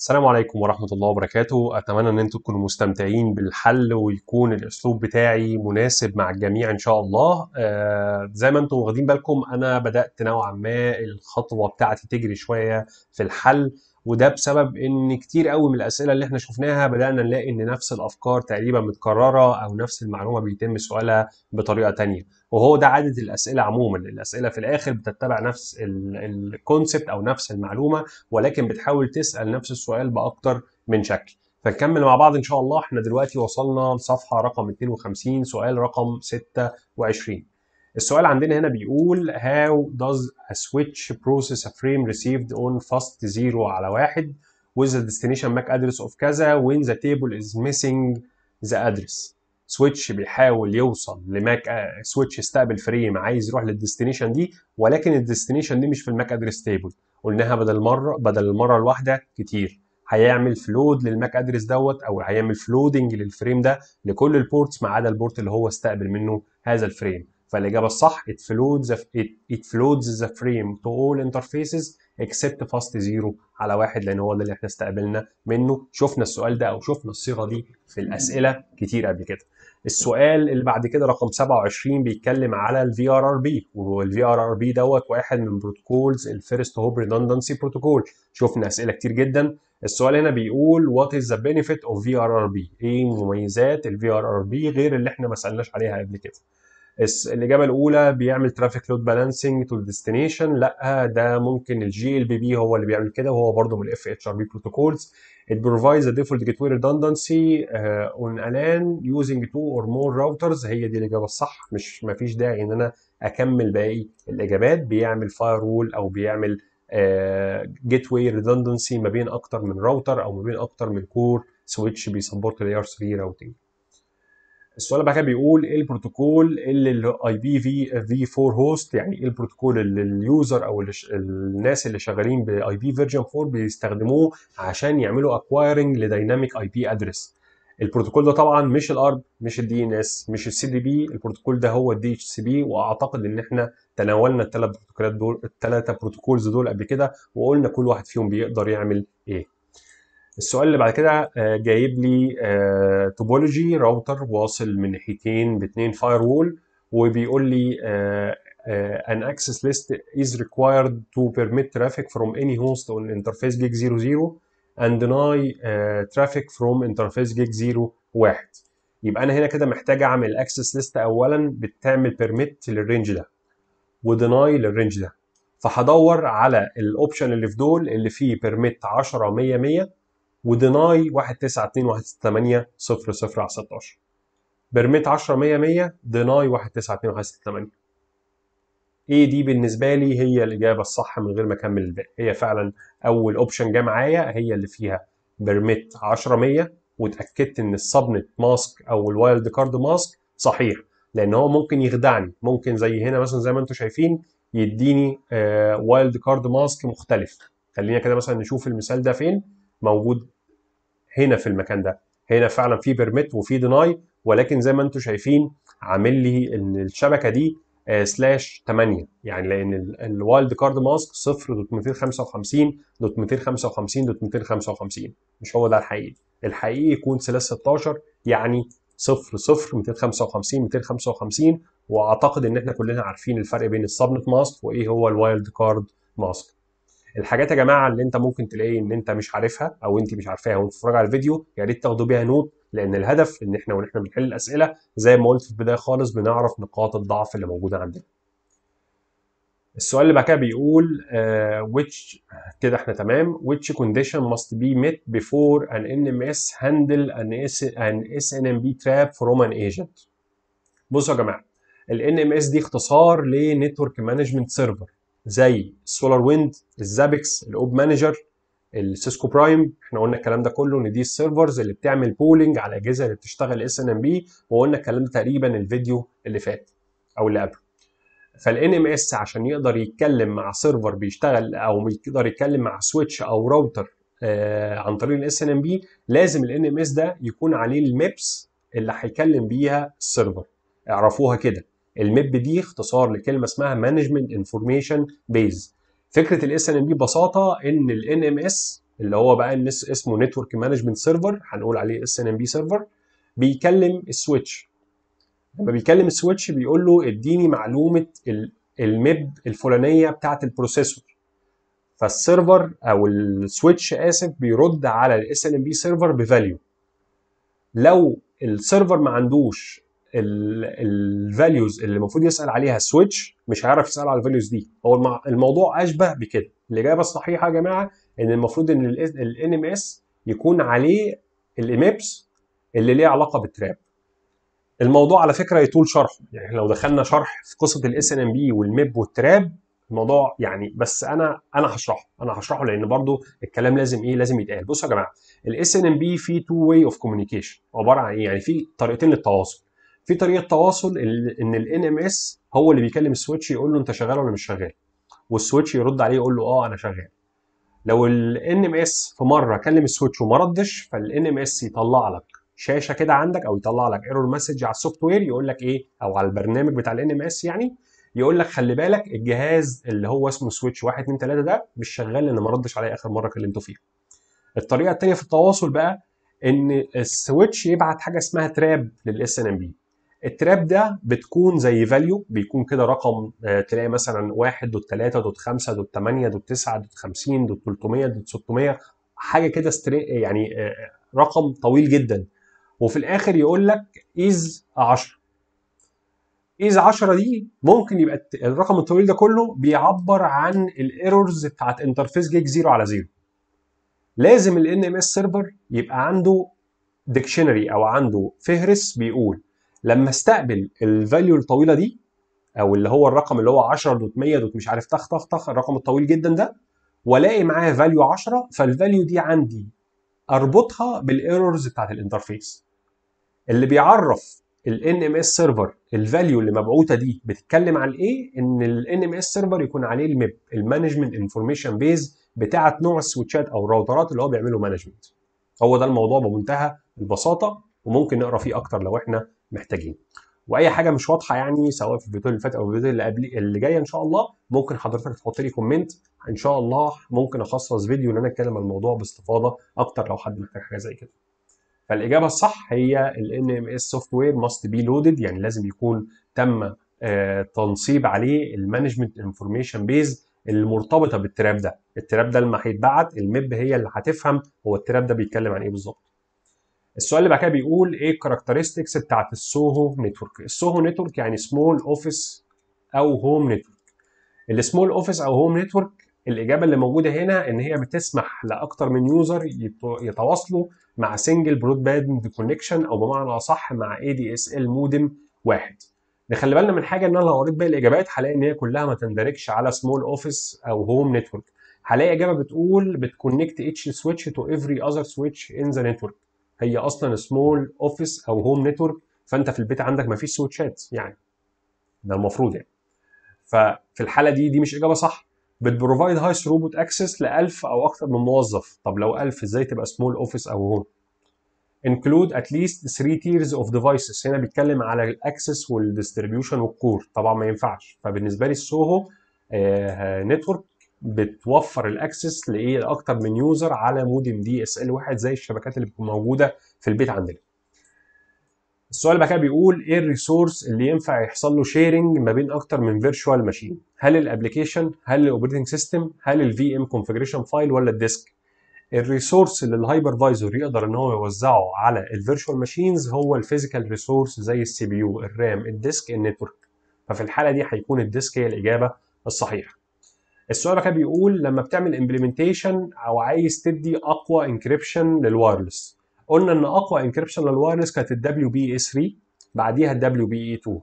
السلام عليكم ورحمة الله وبركاته أتمنى أن أنتم تكونوا مستمتعين بالحل ويكون الأسلوب بتاعي مناسب مع الجميع إن شاء الله آه زي ما أنتم واخدين بالكم أنا بدأت نوعا ما الخطوة بتاعتي تجري شوية في الحل وده بسبب ان كتير قوي من الاسئله اللي احنا شفناها بدانا نلاقي ان نفس الافكار تقريبا متكرره او نفس المعلومه بيتم سؤالها بطريقه تانية وهو ده عاده الاسئله عموما الاسئله في الاخر بتتبع نفس الكونسبت او نفس المعلومه ولكن بتحاول تسال نفس السؤال باكتر من شكل فنكمل مع بعض ان شاء الله احنا دلوقتي وصلنا لصفحه رقم 52 سؤال رقم 26 السؤال عندنا هنا بيقول how does a switch process a frame received on fast 0 على 1 with the destination MAC address of كذا when the table is missing the address switch بيحاول يوصل لماك آه, switch استقبل فريم عايز يروح للديستنيشن دي ولكن الديستنيشن دي مش في الماك ادرس تيبل قلناها بدل مره بدل المره الواحده كتير هيعمل فلود للماك ادرس دوت او هيعمل فلودنج للفريم ده لكل البورتس ما عدا البورت اللي هو استقبل منه هذا الفريم فالاجابه الصح it floats the, it, it floats the frame to all interfaces except fast zero على واحد لان هو ده اللي احنا استقبلنا منه شفنا السؤال ده او شفنا الصيغه دي في الاسئله كتير قبل كده السؤال اللي بعد كده رقم 27 بيتكلم على ال ار ار بي والفي ار ار بي دوت واحد من بروتوكولز الفيرست هوب ريدندنسي بروتوكول شفنا اسئله كتير جدا السؤال هنا بيقول وات از ذا بينيفيت اوف في ار ار بي ايه مميزات الفي ار ار بي غير اللي احنا ما سالناش عليها قبل كده الاجابه الاولى بيعمل ترافيك لود بالانسنج تو الديستنيشن لا ده ممكن الجي ال بي بي هو اللي بيعمل كده وهو برضه من الاف اتش ار بي بروتوكولز ات بروفايز a ديفولت جيت redundancy uh, on a LAN using two or هي دي الاجابه الصح مش ما فيش داعي ان انا اكمل باقي الاجابات بيعمل فاير وول او بيعمل جيت واي ريدندنسي ما بين اكتر من راوتر او ما بين اكتر من كور سويتش بيسبورت ار 3 راوتنج السؤال بقى بيقول ايه البروتوكول اللي الاي بي في في 4 هوست يعني ايه البروتوكول اللي اليوزر او اللي الناس اللي شغالين باي بي فيرجن 4 بيستخدموه عشان يعملوا اكوايرنج لدايناميك اي بي ادرس البروتوكول ده طبعا مش الارب مش الدي ان اس مش السي دي بي البروتوكول ده هو الدي اتش سي بي واعتقد ان احنا تناولنا الثلاث بروتوكولات دول الثلاثه بروتوكولز دول قبل كده وقلنا كل واحد فيهم بيقدر يعمل ايه السؤال اللي بعد كده آه، جايب لي توبولوجي آه، راوتر واصل من ناحيتين باتنين فاير وول وبيقول لي آه، an access list is required to permit traffic from any host on interface gig 00 and deny traffic from interface gig 01 يبقى انا هنا كده محتاج اعمل اكسس ليست اولا بتعمل بيرميت للرينج ده وديناي للرينج ده فهدور على الاوبشن اللي في دول اللي فيه بيرميت 10 100 100 وديناي 1921800 على 16 بيرميت 10 100 100 ديناي 19218 ايه دي بالنسبه لي هي الاجابه الصح من غير ما اكمل الباقي هي فعلا اول اوبشن جه معايا هي اللي فيها بيرميت 10 100 واتاكدت ان السبنت ماسك او الوايلد كارد ماسك صحيح لان هو ممكن يخدعني ممكن زي هنا مثلا زي ما انتم شايفين يديني آه وايلد كارد ماسك مختلف خلينا كده مثلا نشوف المثال ده فين موجود هنا في المكان ده هنا فعلا في بيرميت وفي ديناي ولكن زي ما انتم شايفين عامل لي ان الشبكه دي سلاش آه، 8 يعني لان الوايلد كارد ماسك 0.255.255.255 مش هو ده الحقيقي الحقيقي يكون سلاش 16 يعني 0 0 255 255 واعتقد ان احنا كلنا عارفين الفرق بين السبنت ماسك وايه هو الوايلد كارد ماسك الحاجات يا جماعه اللي انت ممكن تلاقيه ان انت مش عارفها او انت مش عارفاها وانت بتتفرج على الفيديو يا ريت تاخدوا بيها نوت لان الهدف ان احنا ونحن بنحل الاسئله زي ما قلت في البدايه خالص بنعرف نقاط الضعف اللي موجوده عندنا السؤال اللي بعد كده بيقول uh, which كده احنا تمام which condition must be met before an NMS handle an SNMP trap from an agent بصوا يا جماعه ال NMS دي اختصار لنتورك مانجمنت سيرفر زي السولار ويند الزابكس الاوب مانجر السيسكو برايم احنا قلنا الكلام ده كله ان دي السيرفرز اللي بتعمل بولينج على الاجهزه اللي بتشتغل اس ان ام بي وقلنا الكلام ده تقريبا الفيديو اللي فات او اللي قبله فالان ام اس عشان يقدر يتكلم مع سيرفر بيشتغل او يقدر يتكلم مع سويتش او راوتر آه عن طريق الاس ان ام بي لازم الان ام اس ده يكون عليه المبس اللي هيكلم بيها السيرفر اعرفوها كده الميب دي اختصار لكلمه اسمها مانجمنت انفورميشن بيز فكره الاس ان بي ببساطه ان الان ام اس اللي هو بقى اسمه نتورك مانجمنت سيرفر هنقول عليه اس ان ام بي سيرفر بيكلم السويتش لما بيكلم السويتش بيقول له اديني معلومه الميب الفلانيه بتاعه البروسيسور فالسيرفر او السويتش اسف بيرد على الاس ان بي سيرفر بفاليو لو السيرفر ما عندوش الفاليوز اللي المفروض يسال عليها السويتش مش هيعرف يسال على الفاليوز دي هو الموضوع اشبه بكده الاجابه الصحيحه يا جماعه ان المفروض ان الان ام اس يكون عليه الايميبس اللي ليه علاقه بالتراب الموضوع على فكره يطول شرحه يعني لو دخلنا شرح في قصه الاس ان ام بي والميب والتراب الموضوع يعني بس انا انا هشرحه انا هشرحه لان برضو الكلام لازم ايه لازم يتقال بصوا يا جماعه الاس ان ام بي فيه تو واي اوف كوميونيكيشن عباره عن ايه يعني في طريقتين للتواصل في طريقه تواصل ان الان ام اس هو اللي بيكلم السويتش يقول له انت شغال ولا مش شغال والسويتش يرد عليه يقول له اه انا شغال لو الان ام اس في مره كلم السويتش وما ردش فالان ام اس يطلع لك شاشه كده عندك او يطلع لك ايرور مسج على السوفت وير يقول لك ايه او على البرنامج بتاع الان ام اس يعني يقول لك خلي بالك الجهاز اللي هو اسمه سويتش 1 2 3 ده مش شغال لان ما ردش عليه اخر مره كلمته فيها الطريقه الثانيه في التواصل بقى ان السويتش يبعت حاجه اسمها تراب للاس ان ام بي التراب ده بتكون زي فاليو بيكون كده رقم آه، تلاقي مثلا 1 دوت 3 دوت 5 دوت 8 دوت 9 دوت 50 دوت 300 دوت 600 حاجه كده آه، يعني آه، رقم طويل جدا وفي الاخر يقول لك از 10 از 10 دي ممكن يبقى الرقم الطويل ده كله بيعبر عن الايرورز بتاعت انترفيس جيج زيرو على زيرو لازم الان ام اس سيرفر يبقى عنده ديكشنري او عنده فهرس بيقول لما استقبل الفاليو الطويله دي او اللي هو الرقم اللي هو 10 دوت 100 دوت مش عارف تخ تخ تخ الرقم الطويل جدا ده والاقي معاه فاليو 10 فالفاليو دي عندي اربطها بالايرورز بتاعت الانترفيس اللي بيعرف الان ام اس سيرفر الفاليو اللي مبعوته دي بتتكلم عن ايه ان الان ام اس سيرفر يكون عليه الميب المانجمنت انفورميشن بيز بتاعه نوع السويتشات او الراوترات اللي هو بيعمله مانجمنت هو ده الموضوع بمنتهى البساطه وممكن نقرا فيه اكتر لو احنا محتاجين واي حاجه مش واضحه يعني سواء في الفيديو اللي فات او الفيديو اللي قبل اللي جايه ان شاء الله ممكن حضرتك تحط لي كومنت ان شاء الله ممكن اخصص فيديو ان انا اتكلم عن الموضوع باستفاضه اكتر لو حد محتاج حاجه زي كده فالاجابه الصح هي ال NMS سوفت وير ماست بي لودد يعني لازم يكون تم آه، تنصيب عليه المانجمنت انفورميشن بيز المرتبطه بالتراب ده التراب ده لما هيتبعت الميب هي اللي هتفهم هو التراب ده بيتكلم عن ايه بالظبط السؤال اللي بعد كده بيقول ايه الكاركترستكس بتاعت السوهو نتورك السوهو نتورك يعني سمول اوفيس او هوم نتورك السمول اوفيس او هوم نتورك الاجابه اللي موجوده هنا ان هي بتسمح لاكثر من يوزر يتواصلوا مع سنجل برود باند كونكشن او بمعنى اصح مع اي دي اس ال مودم واحد نخلي بالنا من حاجه ان انا لو قريت باقي الاجابات هلاقي ان هي كلها ما تندرجش على سمول اوفيس او هوم نتورك هلاقي اجابه بتقول بتكونكت اتش سويتش تو افري اذر سويتش ان ذا نتورك هي اصلا سمول اوفيس او هوم نتورك فانت في البيت عندك ما فيش سويتشات يعني ده المفروض يعني ففي الحاله دي دي مش اجابه صح بتبروفايد هاي روبوت اكسس ل 1000 او اكثر من موظف طب لو 1000 ازاي تبقى سمول اوفيس او هوم انكلود ات ليست 3 تيرز اوف ديفايسز هنا بيتكلم على الاكسس والديستريبيوشن والكور طبعا ما ينفعش فبالنسبه لي السوهو نتورك آه، بتوفر الاكسس لايه لاكثر من يوزر على مودم دي اس ال واحد زي الشبكات اللي بتكون موجوده في البيت عندنا السؤال بقى بيقول ايه الريسورس اللي ينفع يحصل له شيرنج ما بين اكتر من فيرتشوال ماشين هل الابلكيشن هل الاوبريتنج سيستم هل الفي ام كونفجريشن فايل ولا الديسك الريسورس اللي الهايبرفايزر يقدر ان هو يوزعه على الفيرتشوال ماشينز هو الفيزيكال ريسورس زي السي بي يو الرام الديسك النتورك ففي الحاله دي هيكون الديسك هي الاجابه الصحيحه السؤال بقى بيقول لما بتعمل امبلمنتيشن او عايز تدي اقوى انكريبشن للوايرلس قلنا ان اقوى انكريبشن للوايرلس كانت الدبليو بي اي 3 بعديها الدبليو بي اي 2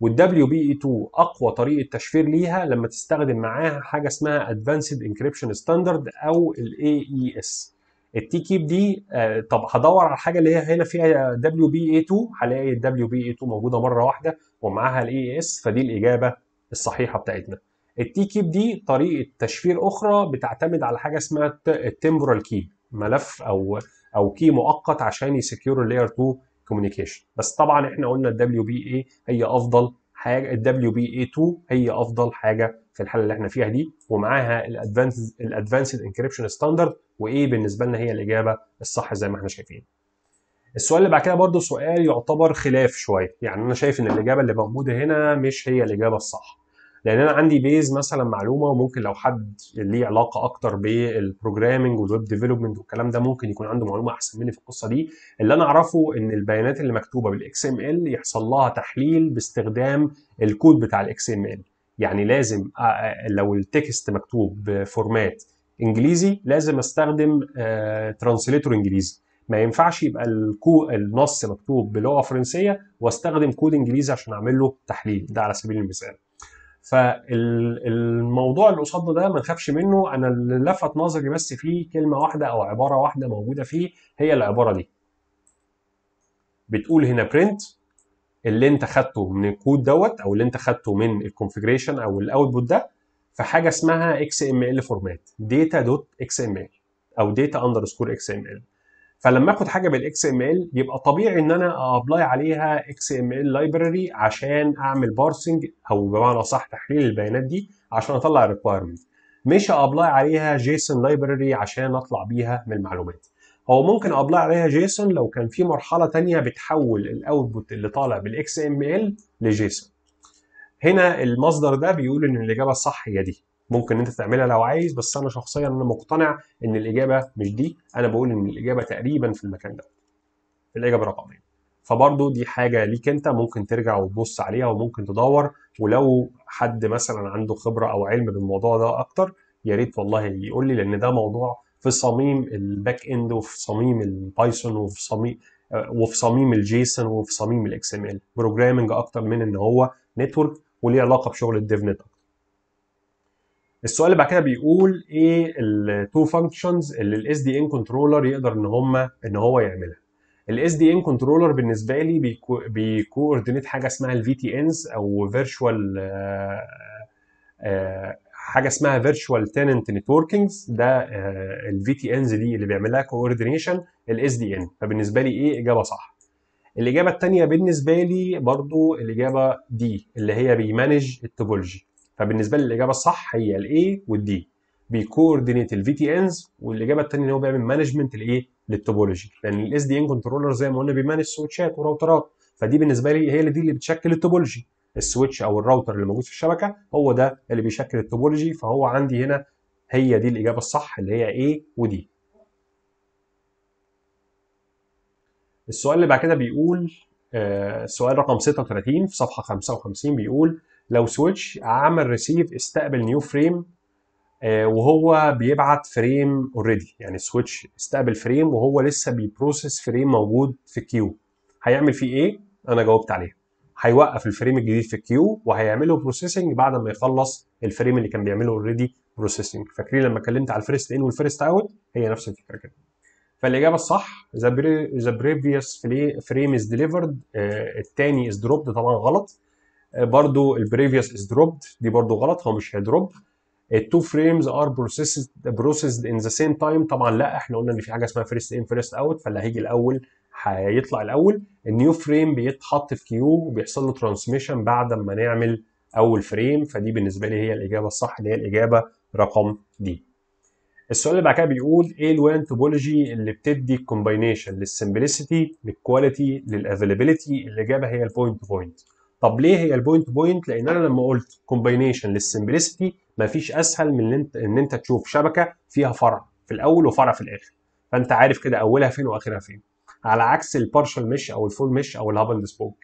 والدبليو بي اي 2 اقوى طريقه تشفير ليها لما تستخدم معاها حاجه اسمها ادفانسد انكريبشن ستاندرد او الاي اي اس التي كيب دي آه، طب هدور على الحاجه اللي هي هنا فيها دبليو بي اي 2 هلاقي الدبليو بي اي 2 موجوده مره واحده ومعاها الاي اس e فدي الاجابه الصحيحه بتاعتنا التي كيب دي طريقه تشفير اخرى بتعتمد على حاجه اسمها التمبرال كي ملف او او كي مؤقت عشان يسكيور اللاير 2 كوميونيكيشن بس طبعا احنا قلنا الدبليو بي اي هي افضل حاجه الدبليو بي اي 2 هي افضل حاجه في الحاله اللي احنا فيها دي ومعاها الادفانس الادفانسد انكريبشن ستاندرد وايه بالنسبه لنا هي الاجابه الصح زي ما احنا شايفين السؤال اللي بعد كده برضه سؤال يعتبر خلاف شويه يعني انا شايف ان الاجابه اللي موجوده هنا مش هي الاجابه الصح لان انا عندي بيز مثلا معلومه وممكن لو حد ليه علاقه اكتر بالبروجرامنج والويب ديفلوبمنت والكلام ده ممكن يكون عنده معلومه احسن مني في القصه دي اللي انا اعرفه ان البيانات اللي مكتوبه بالاكس ام ال يحصل لها تحليل باستخدام الكود بتاع الاكس ام ال يعني لازم آه، آه، لو التكست مكتوب بفورمات انجليزي لازم استخدم ترانسليتور آه، انجليزي ما ينفعش يبقى الكو النص مكتوب بلغه فرنسيه واستخدم كود انجليزي عشان اعمل له تحليل ده على سبيل المثال فالموضوع اللي قصادنا ده ما نخافش منه انا اللي لفت نظري بس فيه كلمه واحده او عباره واحده موجوده فيه هي العباره دي بتقول هنا برنت اللي انت خدته من الكود دوت او اللي انت خدته من الكونفيجريشن او الاوتبوت ده في حاجه اسمها XML فورمات data.xml او اكس ام ال فلما اخد حاجه بالاكس ام ال يبقى طبيعي ان انا ابلاي عليها اكس ام ال لايبراري عشان اعمل بارسنج او بمعنى صح تحليل البيانات دي عشان اطلع الريكوايرمنت مش ابلاي عليها جيسون لايبراري عشان اطلع بيها من المعلومات هو ممكن ابلاي عليها جيسون لو كان في مرحله تانية بتحول الاوتبوت اللي طالع بالاكس ام ال لجيسون هنا المصدر ده بيقول ان الاجابه الصح هي دي ممكن انت تعملها لو عايز بس انا شخصيا انا مقتنع ان الاجابه مش دي انا بقول ان الاجابه تقريبا في المكان ده الاجابه رقمين فبرضه دي حاجه ليك انت ممكن ترجع وتبص عليها وممكن تدور ولو حد مثلا عنده خبره او علم بالموضوع ده اكتر يا ريت والله يقول لي لان ده موضوع في صميم الباك اند وفي صميم البايثون وفي صميم وفي صميم الجيسون وفي صميم الاكس ام ال بروجرامنج اكتر من ان هو نتورك وليه علاقه بشغل الديف نت السؤال اللي بعد كده بيقول ايه التو فانكشنز اللي الاس دي ان كنترولر يقدر ان هم ان هو يعملها الاس دي ان كنترولر بالنسبه لي بيكوردينيت حاجه اسمها الفي تي انز او فيرتشوال آه، آه، حاجه اسمها فيرتشوال تيننت نتوركينجز ده الفي تي انز دي اللي بيعمل لها كوردينيشن الاس دي ان فبالنسبه لي ايه اجابه صح الاجابه الثانيه بالنسبه لي برضو الاجابه دي اللي هي بيمانج التوبولوجي فبالنسبه لي الاجابه الصح هي الاي والدي بيكوردينيت الفي تي انز والاجابه الثانيه ان هو بيعمل مانجمنت الايه للتوبولوجي لان الاس دي ان كنترولر زي ما قلنا بيمانج سويتشات وراوترات فدي بالنسبه لي هي اللي دي اللي بتشكل التوبولوجي السويتش او الراوتر اللي موجود في الشبكه هو ده اللي بيشكل التوبولوجي فهو عندي هنا هي دي الاجابه الصح اللي هي ايه ودي السؤال اللي بعد كده بيقول آه، سؤال رقم 36 في صفحه 55 بيقول لو سويتش عمل ريسيف استقبل نيو فريم آه، وهو بيبعت فريم اوريدي يعني سويتش استقبل فريم وهو لسه بيبروسس فريم موجود في الكيو هيعمل فيه ايه انا جاوبت عليها هيوقف الفريم الجديد في الكيو وهيعمله بروسيسنج بعد ما يخلص الفريم اللي كان بيعمله اوريدي بروسيسنج فاكرين لما اتكلمت على الفيرست ان والفيرست اوت هي نفس الفكره كده فالاجابه الصح ذا بريفيوس فريم از ديليفرد الثاني از دروبد طبعا غلط آه، برضو البريفيوس از دروبد دي برضو غلط هو مش هيدروب التو فريمز ار بروسيسد بروسيسد ان ذا سيم تايم طبعا لا احنا قلنا ان في حاجه اسمها فيرست ان فيرست اوت فاللي هيجي الاول هيطلع الاول النيو فريم بيتحط في كيو وبيحصل له ترانسميشن بعد ما نعمل اول فريم فدي بالنسبه لي هي الاجابه الصح اللي هي الاجابه رقم دي السؤال اللي بعد كده بيقول ايه الوان توبولوجي اللي بتدي الكومباينيشن للسمبلسيتي للكواليتي للافيلابيلتي الاجابه هي البوينت تو بوينت طب ليه هي البوينت بوينت؟ لان انا لما قلت كومباينيشن للسمبلسيتي مفيش اسهل من ان انت ان انت تشوف شبكه فيها فرع في الاول وفرع في الاخر فانت عارف كده اولها فين واخرها فين على عكس البارشال مش او الفول مش او الهاب سبوك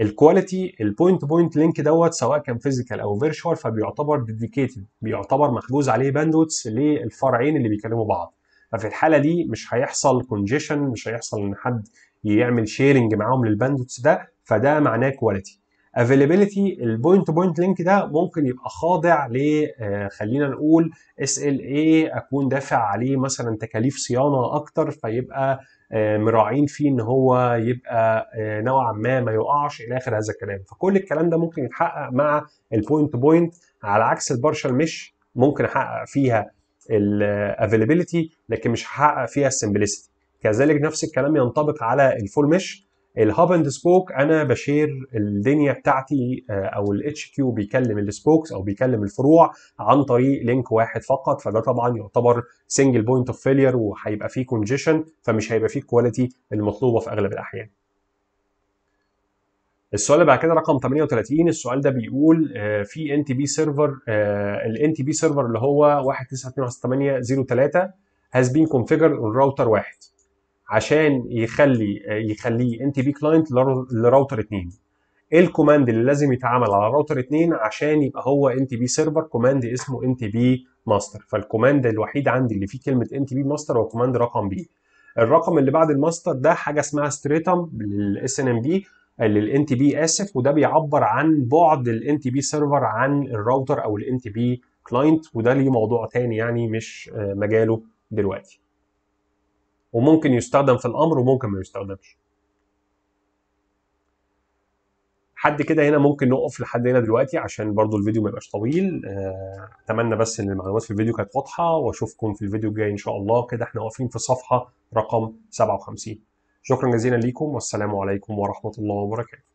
الكواليتي البوينت بوينت لينك دوت سواء كان فيزيكال او فيرتشوال فبيعتبر ديديكيتد بيعتبر محجوز عليه باندوتس للفرعين اللي بيكلموا بعض ففي الحاله دي مش هيحصل كونجيشن مش هيحصل ان حد يعمل شيرنج معاهم للباندوتس ده فده معناه كواليتي افيلابيلتي البوينت تو بوينت لينك ده ممكن يبقى خاضع ل آه، خلينا نقول اس ال اي اكون دافع عليه مثلا تكاليف صيانه اكتر فيبقى آه، مراعين فيه ان هو يبقى آه، نوعا ما ما يقعش الى اخر هذا الكلام فكل الكلام ده ممكن يتحقق مع البوينت تو بوينت على عكس البارشال مش ممكن احقق فيها الافيلابيلتي لكن مش هحقق فيها السمبلسيتي كذلك نفس الكلام ينطبق على الفول مش الهاب اند سبوك انا بشير الدنيا بتاعتي آه، او الاتش كيو بيكلم السبوكس او بيكلم الفروع عن طريق لينك واحد فقط فده طبعا يعتبر سنجل بوينت اوف فيلير وهيبقى فيه كونجيشن فمش هيبقى فيه الكواليتي المطلوبه في اغلب الاحيان السؤال اللي بعد كده رقم 38 السؤال ده بيقول آه، في ان تي بي سيرفر الان تي بي سيرفر اللي هو 192.168.03 هاز بين كونفيجر راوتر واحد عشان يخلي آه، يخليه ان تي بي كلاينت لراوتر 2 ايه الكوماند اللي لازم يتعمل على راوتر 2 عشان يبقى هو ان تي بي سيرفر كوماند اسمه ان تي بي ماستر فالكوماند الوحيد عندي اللي فيه كلمه ان تي بي ماستر هو كوماند رقم بي الرقم اللي بعد الماستر ده حاجه اسمها ستريتم بالاس ان ام بي للان تي بي اسف وده بيعبر عن بعد الان تي بي سيرفر عن الراوتر او الان تي بي كلاينت وده ليه موضوع تاني يعني مش آه، مجاله دلوقتي وممكن يستخدم في الامر وممكن ما يستخدمش حد كده هنا ممكن نقف لحد هنا دلوقتي عشان برضو الفيديو ما يبقاش طويل آه، اتمنى بس ان المعلومات في الفيديو كانت واضحه واشوفكم في الفيديو الجاي ان شاء الله كده احنا واقفين في صفحه رقم 57 شكرا جزيلا ليكم والسلام عليكم ورحمة الله وبركاته